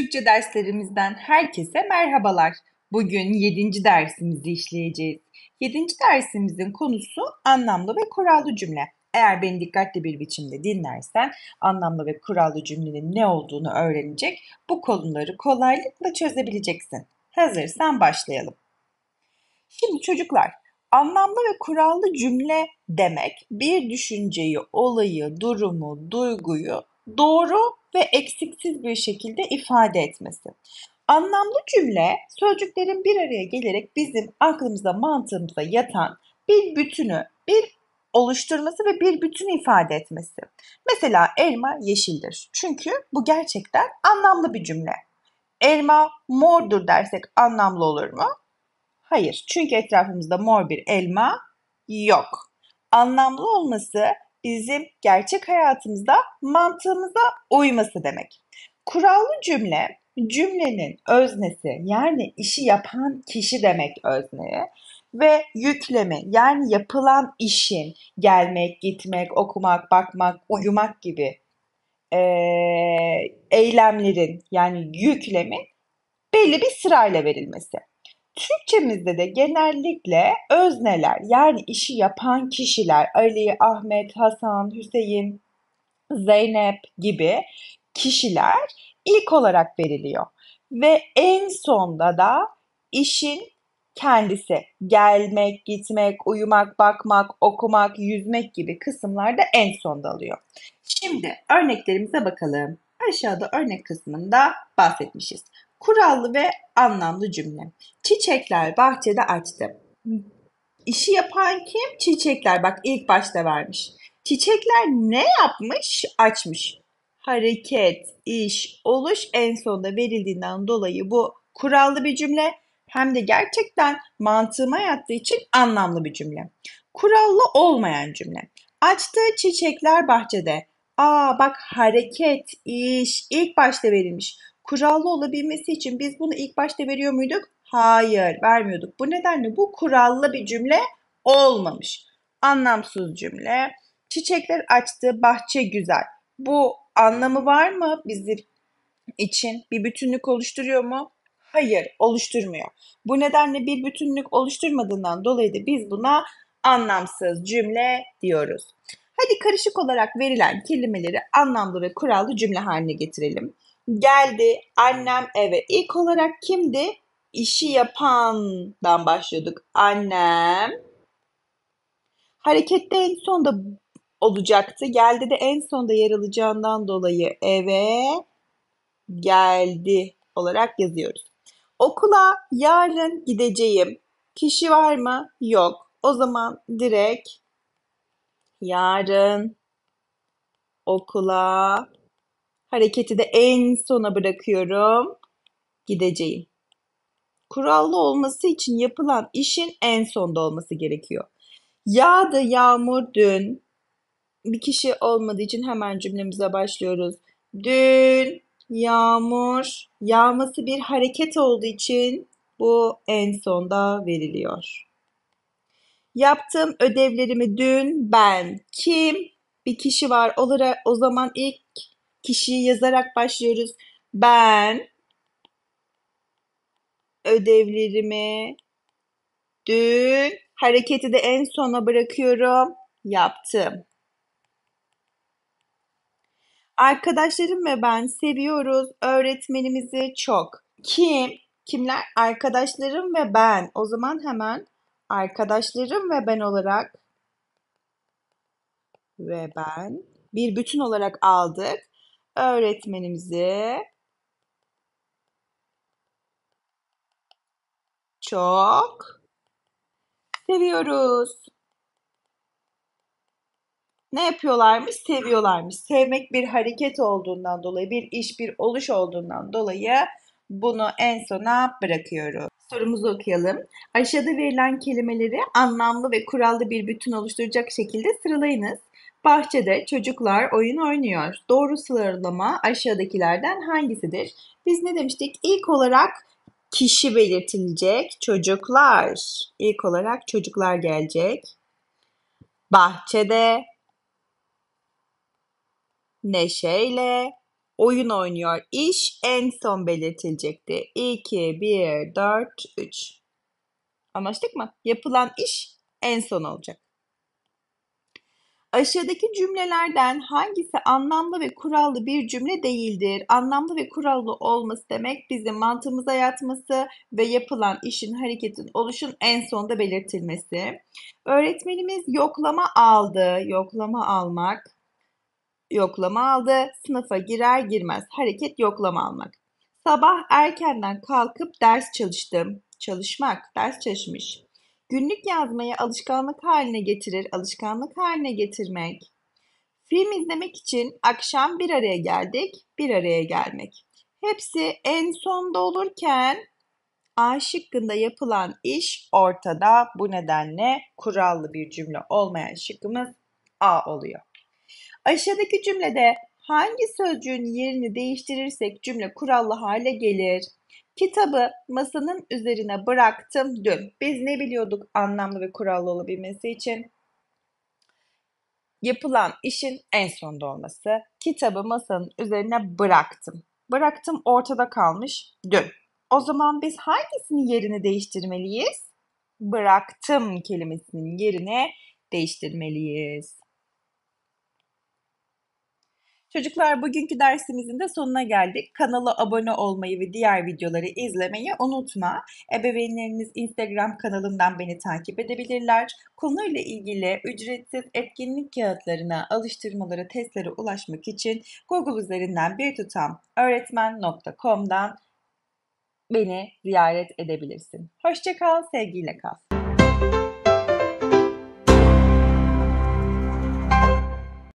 Türkçe derslerimizden herkese merhabalar. Bugün 7. dersimizi işleyeceğiz. 7. dersimizin konusu anlamlı ve kurallı cümle. Eğer beni dikkatli bir biçimde dinlersen anlamlı ve kurallı cümlenin ne olduğunu öğrenecek, bu konuları kolaylıkla çözebileceksin. Hazırsan başlayalım. Şimdi çocuklar, anlamlı ve kurallı cümle demek bir düşünceyi, olayı, durumu, duyguyu doğru ve eksiksiz bir şekilde ifade etmesi. Anlamlı cümle sözcüklerin bir araya gelerek bizim aklımıza, mantığımıza yatan bir bütünü, bir oluşturması ve bir bütün ifade etmesi. Mesela elma yeşildir. Çünkü bu gerçekten anlamlı bir cümle. Elma mordur dersek anlamlı olur mu? Hayır. Çünkü etrafımızda mor bir elma yok. Anlamlı olması bizim gerçek hayatımızda mantığımıza uyması demek. Kurallı cümle cümlenin öznesi yani işi yapan kişi demek özneye ve yüklemi yani yapılan işin gelmek, gitmek, okumak, bakmak, uyumak gibi e, eylemlerin yani yüklemin belli bir sırayla verilmesi. Türkçemizde de genellikle özneler yani işi yapan kişiler Ali, Ahmet, Hasan, Hüseyin, Zeynep gibi kişiler ilk olarak veriliyor. Ve en sonda da işin kendisi gelmek, gitmek, uyumak, bakmak, okumak, yüzmek gibi kısımlarda en sonda alıyor. Şimdi örneklerimize bakalım. Aşağıda örnek kısmında bahsetmişiz. Kurallı ve anlamlı cümle. Çiçekler bahçede açtı. İşi yapan kim? Çiçekler. Bak ilk başta vermiş. Çiçekler ne yapmış? Açmış. Hareket, iş, oluş en sonda verildiğinden dolayı bu kurallı bir cümle hem de gerçekten mantığıma yattığı için anlamlı bir cümle. Kurallı olmayan cümle. Açtığı çiçekler bahçede. Aa bak hareket, iş ilk başta verilmiş kurallı olabilmesi için biz bunu ilk başta veriyor muyduk? Hayır, vermiyorduk. Bu nedenle bu kurallı bir cümle olmamış. Anlamsız cümle. Çiçekler açtı, bahçe güzel. Bu anlamı var mı bizim için? Bir bütünlük oluşturuyor mu? Hayır, oluşturmuyor. Bu nedenle bir bütünlük oluşturmadığından dolayı da biz buna anlamsız cümle diyoruz. Hadi karışık olarak verilen kelimeleri anlamlı ve kurallı cümle haline getirelim. Geldi annem eve. İlk olarak kimdi? İşi yapandan başlıyorduk. Annem. Harekette en sonda olacaktı. Geldi de en sonda yer alacağından dolayı eve geldi olarak yazıyoruz. Okula yarın gideceğim. Kişi var mı? Yok. O zaman direkt yarın okula Hareketi de en sona bırakıyorum. Gideceğim. Kurallı olması için yapılan işin en sonda olması gerekiyor. Yağdı yağmur dün. Bir kişi olmadığı için hemen cümlemize başlıyoruz. Dün yağmur yağması bir hareket olduğu için bu en sonda veriliyor. Yaptığım ödevlerimi dün ben kim bir kişi var olarak o zaman ilk Kişiyi yazarak başlıyoruz. Ben ödevlerimi dün hareketi de en sona bırakıyorum. Yaptım. Arkadaşlarım ve ben seviyoruz öğretmenimizi çok. Kim? Kimler? Arkadaşlarım ve ben. O zaman hemen arkadaşlarım ve ben olarak ve ben bir bütün olarak aldık öğretmenimizi çok seviyoruz. Ne yapıyorlarmış? Seviyorlarmış. Sevmek bir hareket olduğundan dolayı, bir iş, bir oluş olduğundan dolayı bunu en sona bırakıyoruz. Sorumuzu okuyalım. Aşağıda verilen kelimeleri anlamlı ve kurallı bir bütün oluşturacak şekilde sıralayınız. Bahçede çocuklar oyun oynuyor. Doğru sıralama aşağıdakilerden hangisidir? Biz ne demiştik? İlk olarak kişi belirtilecek. Çocuklar. İlk olarak çocuklar gelecek. Bahçede neşeyle oyun oynuyor. İş en son belirtilecekti. 2, 1, 4, 3. Anlaştık mı? Yapılan iş en son olacak. Aşağıdaki cümlelerden hangisi anlamlı ve kurallı bir cümle değildir? Anlamlı ve kurallı olması demek bizim mantığımıza yatması ve yapılan işin, hareketin, oluşun en sonda belirtilmesi. Öğretmenimiz yoklama aldı. Yoklama almak. Yoklama aldı. Sınıfa girer girmez hareket yoklama almak. Sabah erkenden kalkıp ders çalıştım. Çalışmak, ders çalışmış. Günlük yazmayı alışkanlık haline getirir, alışkanlık haline getirmek. Film izlemek için akşam bir araya geldik, bir araya gelmek. Hepsi en sonda olurken A şıkkında yapılan iş ortada. Bu nedenle kurallı bir cümle olmayan şıkkımız A oluyor. Aşağıdaki cümlede hangi sözcüğün yerini değiştirirsek cümle kurallı hale gelir? Kitabı masanın üzerine bıraktım dün. Biz ne biliyorduk anlamlı ve kurallı olabilmesi için? Yapılan işin en sonda olması. Kitabı masanın üzerine bıraktım. Bıraktım ortada kalmış dün. O zaman biz hangisinin yerini değiştirmeliyiz? Bıraktım kelimesinin yerine değiştirmeliyiz. Çocuklar bugünkü dersimizin de sonuna geldik. Kanala abone olmayı ve diğer videoları izlemeyi unutma. Ebeveynleriniz Instagram kanalından beni takip edebilirler. Konuyla ilgili ücretsiz etkinlik kağıtlarına, alıştırmalara, testlere ulaşmak için Google üzerinden bir tutam öğretmen.com'dan beni ziyaret edebilirsin. Hoşçakal, sevgiyle kal.